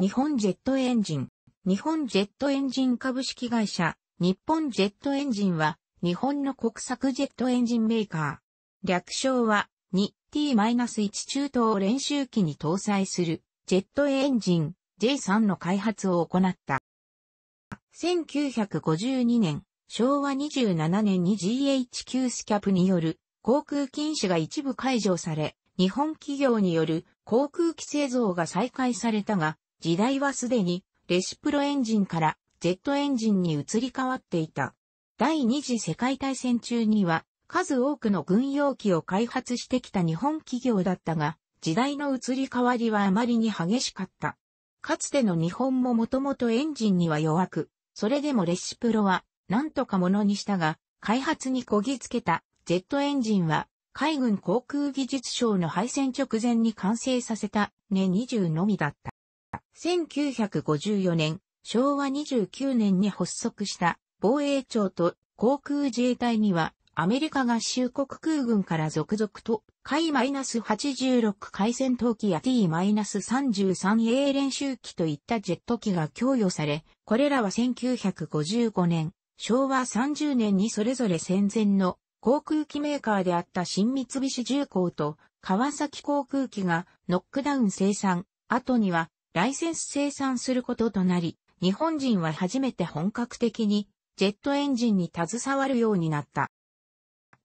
日本ジェットエンジン。日本ジェットエンジン株式会社、日本ジェットエンジンは、日本の国策ジェットエンジンメーカー。略称は、2T-1 中東練習機に搭載する、ジェットエンジン J3 の開発を行った。1952年、昭和27年に GHQ スキャプによる航空禁止が一部解除され、日本企業による航空機製造が再開されたが、時代はすでにレシプロエンジンからジェットエンジンに移り変わっていた。第二次世界大戦中には数多くの軍用機を開発してきた日本企業だったが、時代の移り変わりはあまりに激しかった。かつての日本ももともとエンジンには弱く、それでもレシプロは何とかものにしたが、開発にこぎつけたジェットエンジンは海軍航空技術省の敗戦直前に完成させたね20のみだった。1954年、昭和29年に発足した防衛庁と航空自衛隊には、アメリカ合衆国空軍から続々と、海 -86 海戦闘機や T-33A 練習機といったジェット機が供与され、これらは1955年、昭和30年にそれぞれ戦前の航空機メーカーであった新三菱重工と川崎航空機がノックダウン生産、後にはライセンス生産することとなり、日本人は初めて本格的にジェットエンジンに携わるようになった。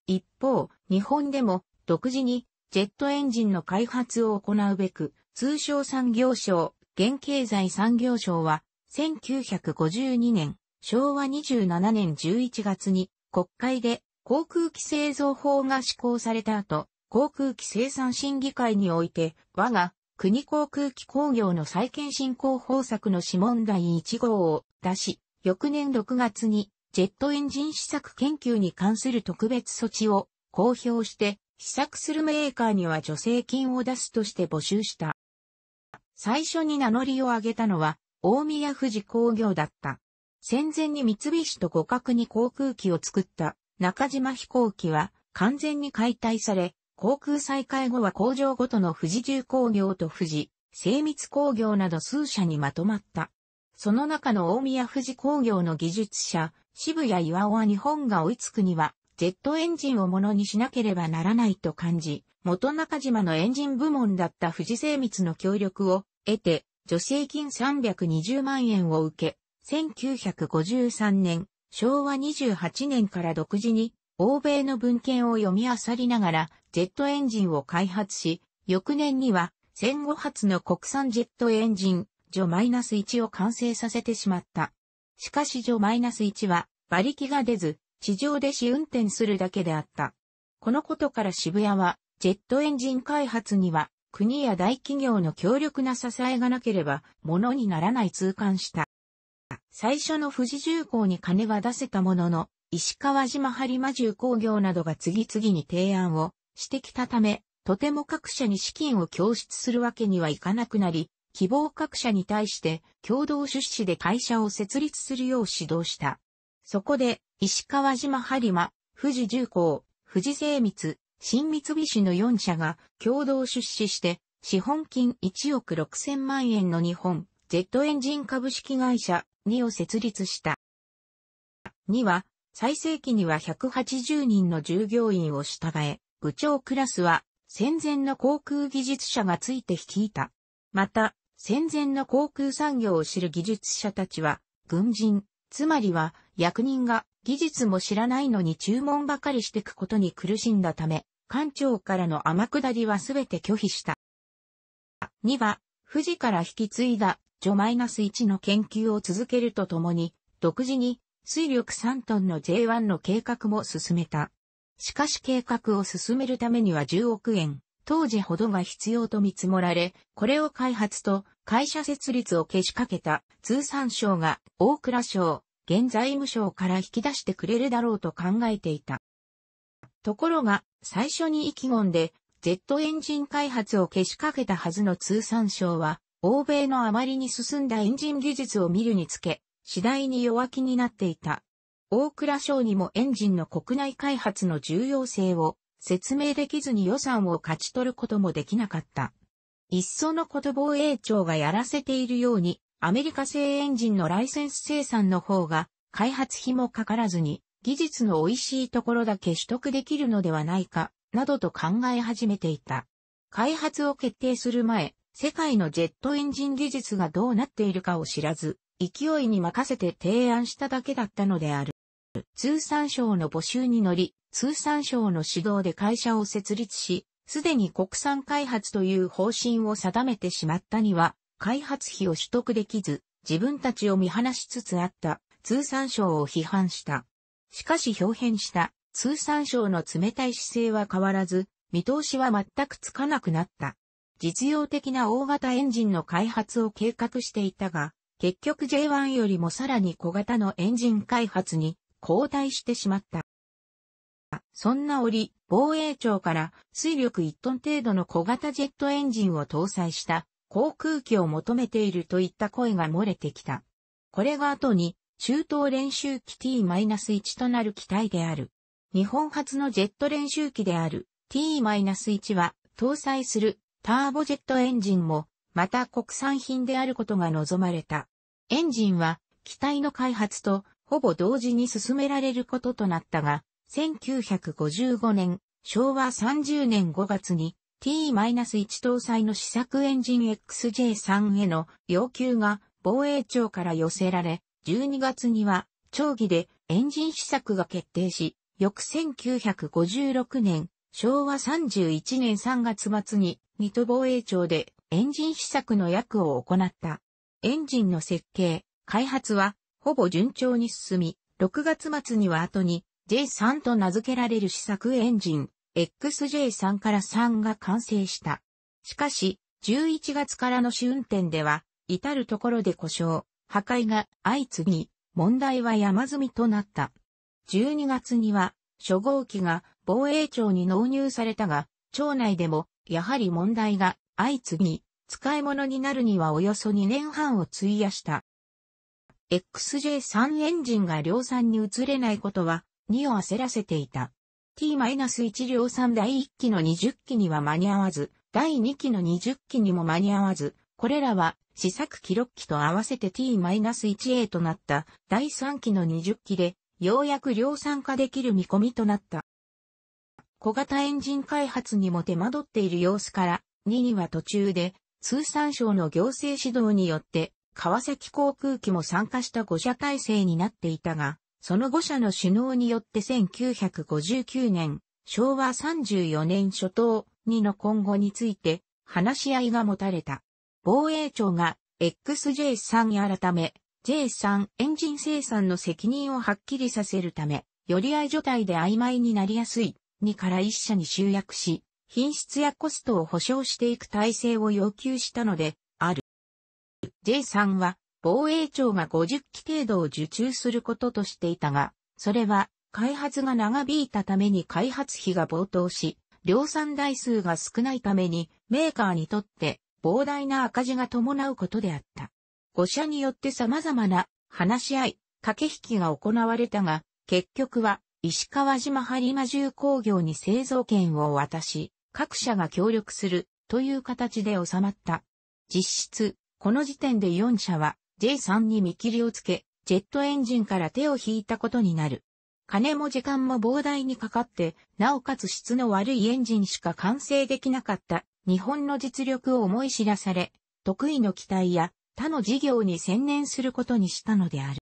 一方、日本でも独自にジェットエンジンの開発を行うべく、通商産業省、現経済産業省は、1952年、昭和27年11月に国会で航空機製造法が施行された後、航空機生産審議会において、我が国航空機工業の再建振興方策の諮問第1号を出し、翌年6月にジェットエンジン試作研究に関する特別措置を公表して、試作するメーカーには助成金を出すとして募集した。最初に名乗りを上げたのは、大宮富士工業だった。戦前に三菱と互角に航空機を作った中島飛行機は完全に解体され、航空再開後は工場ごとの富士重工業と富士、精密工業など数社にまとまった。その中の大宮富士工業の技術者、渋谷岩尾は日本が追いつくには、ジェットエンジンをものにしなければならないと感じ、元中島のエンジン部門だった富士精密の協力を得て、助成金320万円を受け、1953年、昭和28年から独自に、欧米の文献を読み漁りながら、ジェットエンジンを開発し、翌年には戦後初の国産ジェットエンジン、ジョ -1 を完成させてしまった。しかしジョ -1 は馬力が出ず、地上で試運転するだけであった。このことから渋谷は、ジェットエンジン開発には、国や大企業の強力な支えがなければ、ものにならない痛感した。最初の富士重工に金は出せたものの、石川島播磨重工業などが次々に提案をしてきたため、とても各社に資金を供出するわけにはいかなくなり、希望各社に対して共同出資で会社を設立するよう指導した。そこで、石川島播磨、富士重工、富士精密、新三菱の4社が共同出資して、資本金1億6000万円の日本、Z エンジン株式会社2を設立した。2は、最盛期には180人の従業員を従え、部長クラスは戦前の航空技術者がついて率いた。また、戦前の航空産業を知る技術者たちは、軍人、つまりは役人が技術も知らないのに注文ばかりしてくことに苦しんだため、艦長からの天下りはすべて拒否した。2は、富士から引き継いだ、除マイナス1の研究を続けるとともに、独自に、水力3トンの J1 の計画も進めた。しかし計画を進めるためには10億円、当時ほどが必要と見積もられ、これを開発と会社設立を消しかけた通産省が大倉省、現在務省から引き出してくれるだろうと考えていた。ところが、最初に意気込んで、Z エンジン開発を消しかけたはずの通産省は、欧米のあまりに進んだエンジン技術を見るにつけ、次第に弱気になっていた大倉省にもエンジンの国内開発の重要性を説明できずに予算を勝ち取ることもできなかった。いっそのこと防衛庁がやらせているように、アメリカ製エンジンのライセンス生産の方が、開発費もかからずに、技術の美味しいところだけ取得できるのではないか、などと考え始めていた。開発を決定する前、世界のジェットエンジン技術がどうなっているかを知らず、勢いに任せて提案しただけだったのである。通産省の募集に乗り、通産省の指導で会社を設立し、すでに国産開発という方針を定めてしまったには、開発費を取得できず、自分たちを見放しつつあった通産省を批判した。しかし表変した通産省の冷たい姿勢は変わらず、見通しは全くつかなくなった。実用的な大型エンジンの開発を計画していたが、結局 J1 よりもさらに小型のエンジン開発に後退してしまった。そんな折、防衛庁から水力1トン程度の小型ジェットエンジンを搭載した航空機を求めているといった声が漏れてきた。これが後に中東練習機 T-1 となる機体である。日本初のジェット練習機である T-1 は搭載するターボジェットエンジンもまた国産品であることが望まれた。エンジンは機体の開発とほぼ同時に進められることとなったが、1955年、昭和30年5月に T-1 搭載の試作エンジン XJ3 への要求が防衛庁から寄せられ、12月には長期でエンジン試作が決定し、翌1956年、昭和31年3月末に水戸防衛庁でエンジン試作の役を行った。エンジンの設計、開発はほぼ順調に進み、6月末には後に J3 と名付けられる試作エンジン XJ3 から3が完成した。しかし、11月からの試運転では、至るところで故障、破壊が相次ぎ、問題は山積みとなった。12月には、初号機が防衛庁に納入されたが、庁内でも、やはり問題が相次ぎ、使い物になるにはおよそ2年半を費やした。XJ3 エンジンが量産に移れないことは、2を焦らせていた。T-1 量産第1期の20期には間に合わず、第2期の20期にも間に合わず、これらは試作記録期と合わせて T-1A となった第3期の20期で、ようやく量産化できる見込みとなった。小型エンジン開発にも手間取っている様子から、2には途中で、通産省の行政指導によって川崎航空機も参加した5社体制になっていたが、その5社の首脳によって1959年、昭和34年初頭にの今後について話し合いが持たれた。防衛庁が XJ3 改め J3 エンジン生産の責任をはっきりさせるため、より合い状態で曖昧になりやすい2から1社に集約し、品質やコストを保証していく体制を要求したので、J さんは防衛庁が50機程度を受注することとしていたが、それは開発が長引いたために開発費が暴騰し、量産台数が少ないためにメーカーにとって膨大な赤字が伴うことであった。5社によって様々な話し合い、駆け引きが行われたが、結局は石川島播磨重工業に製造権を渡し、各社が協力するという形で収まった。実質、この時点で4社は J3 に見切りをつけ、ジェットエンジンから手を引いたことになる。金も時間も膨大にかかって、なおかつ質の悪いエンジンしか完成できなかった日本の実力を思い知らされ、得意の機体や他の事業に専念することにしたのである。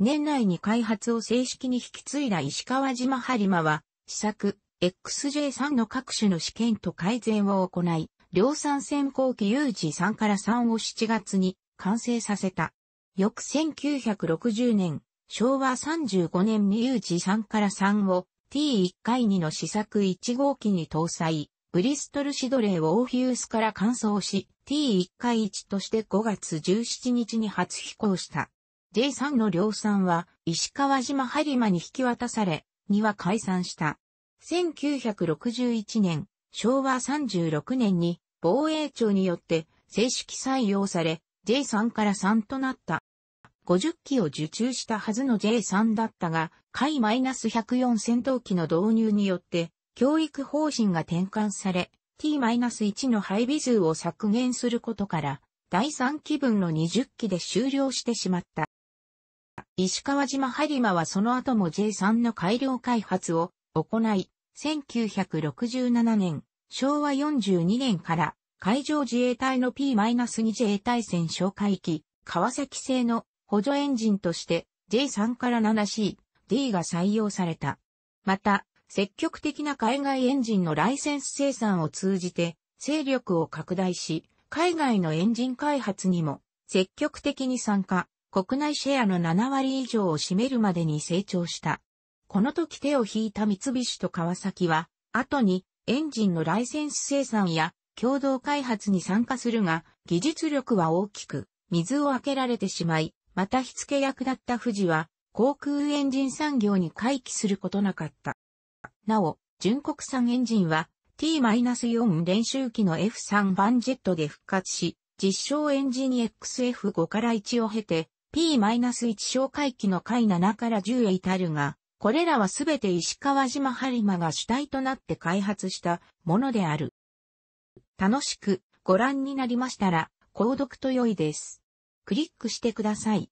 年内に開発を正式に引き継いだ石川島播磨は、試作 XJ3 の各種の試験と改善を行い、量産先行機有事3から3を7月に完成させた。翌1960年、昭和35年に有事3から3を T1 回2の試作1号機に搭載、ブリストルシドレーをオーヒュースから完走し、T1 回1として5月17日に初飛行した。J3 の量産は石川島播磨に引き渡され、には解散した。1961年、昭和36年に防衛庁によって正式採用され J3 から3となった。50機を受注したはずの J3 だったが、海 -104 戦闘機の導入によって、教育方針が転換され、T-1 の配備数を削減することから、第3期分の20機で終了してしまった。石川島ハリマはその後も J3 の改良開発を行い、1967年昭和42年から海上自衛隊の P-2 自衛隊船哨戒機、川崎製の補助エンジンとして J3 から 7C、D が採用された。また、積極的な海外エンジンのライセンス生産を通じて、勢力を拡大し、海外のエンジン開発にも積極的に参加、国内シェアの7割以上を占めるまでに成長した。この時手を引いた三菱と川崎は、後にエンジンのライセンス生産や共同開発に参加するが、技術力は大きく、水を開けられてしまい、また火付け役だった富士は、航空エンジン産業に回帰することなかった。なお、純国産エンジンは T-4 練習機の F3 番ジェットで復活し、実証エンジン XF5 から1を経て、P-1 哨戒機の回7から10へ至るが、これらはすべて石川島播磨が主体となって開発したものである。楽しくご覧になりましたら、購読と良いです。クリックしてください。